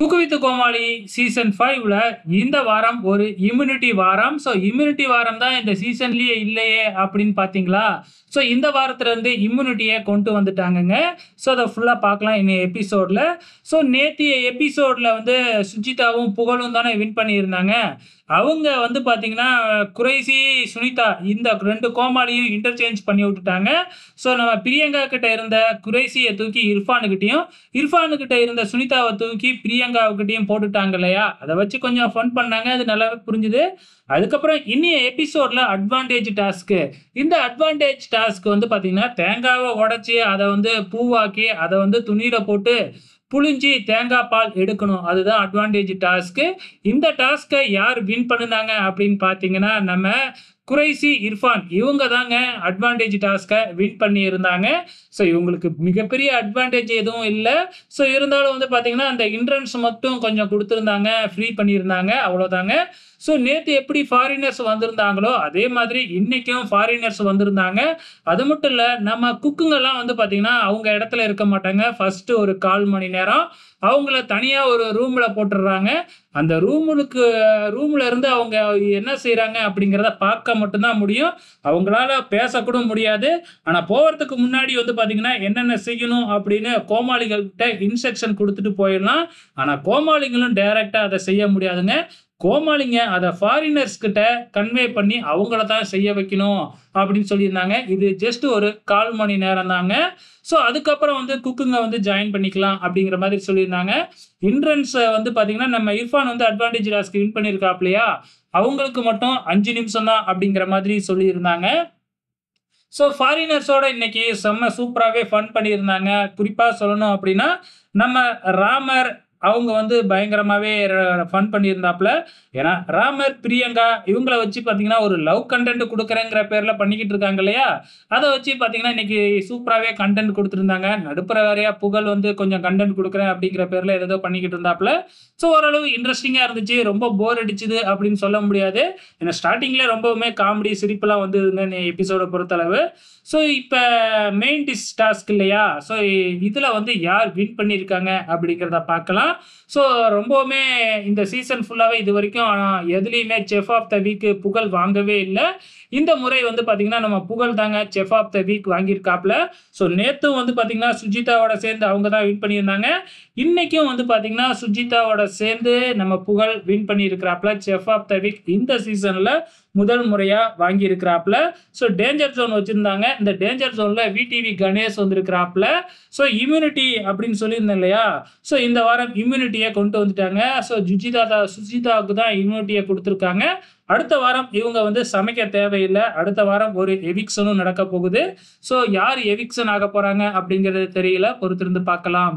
குக்குவித்து கோமாளி season ஃபைவ்ல இந்த வாரம் ஒரு இம்யூனிட்டி வாரம் ஸோ இம்யூனிட்டி வாரம் தான் இந்த சீசன்லயே இல்லையே அப்படின்னு பார்த்தீங்களா ஸோ இந்த வாரத்துலேருந்து இம்யூனிட்டியை கொண்டு வந்துட்டாங்கங்க ஸோ அதை ஃபுல்லாக பார்க்கலாம் இனி எபிசோடில் ஸோ நேற்றைய எபிசோடில் வந்து சுஜிதாவும் புகழும் தானே வின் பண்ணியிருந்தாங்க அவங்க வந்து பார்த்தீங்கன்னா குறைசி சுனிதா இந்த ரெண்டு கோமாளியும் இன்டர்சேஞ்ச் பண்ணி விட்டுட்டாங்க ஸோ நம்ம பிரியங்கா கிட்ட இருந்த குறைசியை தூக்கி இர்ஃபானுக்கிட்டையும் இர்ஃபானுக்கிட்ட இருந்த சுனிதாவை தூக்கி பிரியா பிரியங்காவுக்கிட்டையும் போட்டுட்டாங்க இல்லையா அதை வச்சு கொஞ்சம் ஃபன் பண்ணாங்க அது நல்லாவே புரிஞ்சுது அதுக்கப்புறம் இனிய எபிசோடில் அட்வான்டேஜ் டாஸ்க்கு இந்த அட்வான்டேஜ் டாஸ்க் வந்து பார்த்தீங்கன்னா தேங்காவை உடச்சி அதை வந்து பூவாக்கி அதை வந்து துணியில் போட்டு புளிஞ்சி தேங்காய் பால் எடுக்கணும் அதுதான் அட்வான்டேஜ் டாஸ்க்கு இந்த டாஸ்க்கை யார் வின் பண்ணுனாங்க அப்படின்னு பார்த்தீங்கன்னா நம்ம குறைசி இர்ஃபான் இவங்க தாங்க அட்வான்டேஜ் டாஸ்க்கை வின் பண்ணி இருந்தாங்க ஸோ இவங்களுக்கு மிகப்பெரிய அட்வான்டேஜ் எதுவும் இல்லை ஸோ இருந்தாலும் வந்து பார்த்தீங்கன்னா அந்த இன்ட்ரன்ஸ் மட்டும் கொஞ்சம் கொடுத்துருந்தாங்க ஃப்ரீ பண்ணியிருந்தாங்க அவ்வளோதாங்க ஸோ நேற்று எப்படி ஃபாரினர்ஸ் வந்திருந்தாங்களோ அதே மாதிரி இன்றைக்கும் ஃபாரினர்ஸ் வந்திருந்தாங்க அது மட்டும் இல்லை நம்ம குக்குங்கெல்லாம் வந்து பார்த்திங்கன்னா அவங்க இடத்துல இருக்க மாட்டாங்க ஃபஸ்ட்டு ஒரு கால் மணி நேரம் அவங்கள தனியாக ஒரு ரூமில் போட்டுடுறாங்க அந்த ரூமுக்கு ரூமில் இருந்து அவங்க என்ன செய்கிறாங்க அப்படிங்கிறத பார்க்க பேசினால் மட்டும்தான் முடியும் அவங்களால பேசக்கூட முடியாது ஆனால் போகிறதுக்கு முன்னாடி வந்து பார்த்திங்கன்னா என்னென்ன செய்யணும் அப்படின்னு கோமாளிகள்கிட்ட இன்ஸ்ட்ரக்ஷன் கொடுத்துட்டு போயிடலாம் ஆனால் கோமாளிகளும் டைரெக்டாக அதை செய்ய முடியாதுங்க கோமாளிங்க அதை ஃபாரினர்ஸ் கிட்ட கன்வே பண்ணி அவங்கள தான் செய்ய வைக்கணும் அப்படின்னு சொல்லியிருந்தாங்க இது ஜஸ்ட் ஒரு கால் மணி நேரம் தாங்க ஸோ அதுக்கப்புறம் வந்து குக்குங்க வந்து ஜாயின் பண்ணிக்கலாம் அப்படிங்கிற மாதிரி சொல்லியிருந்தாங்க இன்ட்ரன்ஸை வந்து பார்த்தீங்கன்னா நம்ம இர்ஃபான் வந்து அட்வான்டேஜ் டாஸ்க்கு வின் பண்ணியிருக்காப்லையா அவங்களுக்கு மட்டும் அஞ்சு நிமிஷம் தான் அப்படிங்கிற மாதிரி சொல்லியிருந்தாங்க ஸோ ஃபாரினர்ஸோட இன்னைக்கு செம்ம சூப்பராகவே ஃபன் பண்ணியிருந்தாங்க குறிப்பாக சொல்லணும் அப்படின்னா நம்ம ராமர் அவங்க வந்து பயங்கரமாகவே ஃபன் பண்ணியிருந்தாப்புல ஏன்னா ராமர் பிரியங்கா இவங்களை வச்சு பார்த்தீங்கன்னா ஒரு லவ் கண்டென்ட் கொடுக்குறேங்கிற பேரில் பண்ணிக்கிட்டு இருக்காங்க இல்லையா அதை வச்சு பார்த்தீங்கன்னா இன்னைக்கு சூப்பராகவே கண்டென்ட் கொடுத்துருந்தாங்க நடுப்புற வேறையா புகழ் வந்து கொஞ்சம் கண்டென்ட் கொடுக்குறேன் அப்படிங்கிற பேரில் ஏதோ பண்ணிக்கிட்டு இருந்தாப்புல ஸோ ஓரளவு இன்ட்ரெஸ்டிங்காக இருந்துச்சு ரொம்ப போர் அடிச்சுது அப்படின்னு சொல்ல முடியாது ஏன்னா ஸ்டார்டிங்கில் ரொம்பவுமே காமெடி வந்து வந்ததுங்க எபிசோடை பொறுத்தளவு ஸோ இப்போ மெயின் டிஸ் டாஸ்க் இல்லையா ஸோ இதில் வந்து யார் வின் பண்ணியிருக்காங்க அப்படிங்கிறத பார்க்கலாம் ஸோ ரொம்பவுமே இந்த சீசன் ஃபுல்லாகவே இது வரைக்கும் எதுலேயுமே செஃப் ஆஃப் த வீக் புகழ் வாங்கவே இல்லை இந்த முறை வந்து பார்த்திங்கன்னா நம்ம புகழ் தாங்க செஃப் ஆஃப் த வீக் வாங்கியிருக்காப்புல ஸோ நேற்றும் வந்து பார்த்திங்கன்னா சுஜிதாவோட சேர்ந்து அவங்க தான் வின் பண்ணியிருந்தாங்க இன்றைக்கும் வந்து பார்த்திங்கன்னா சுஜிதாவோட சேர்ந்து நம்ம புகழ் வின் பண்ணியிருக்கிறாப்புல செஃப் ஆஃப் த வீக் இந்த சீசனில் முதல் முறையாக வாங்கியிருக்கிறாப்புல ஸோ டேஞ்சர் ஜோன் வச்சுருந்தாங்க இந்த டேஞ்சர் ஜோனில் விடிவி கணேஷ் வந்திருக்கிறாப்புல ஸோ இம்யூனிட்டி அப்படின்னு சொல்லியிருந்தேன் இல்லையா ஸோ இந்த வாரம் இம்யூனிட்டியை கொண்டு வந்துட்டாங்க ஸோ ஜுஜிதா சுஜிதாவுக்கு தான் இம்யூனிட்டியை கொடுத்துருக்காங்க அடுத்த வாரம் இவங்க வந்து சமைக்க தேவையில்லை அடுத்த வாரம் ஒரு எவிக்ஷனும் நடக்க போகுது ஸோ யார் எவிக்ஷன் ஆக போகிறாங்க அப்படிங்கிறது தெரியல பொறுத்திருந்து பார்க்கலாம்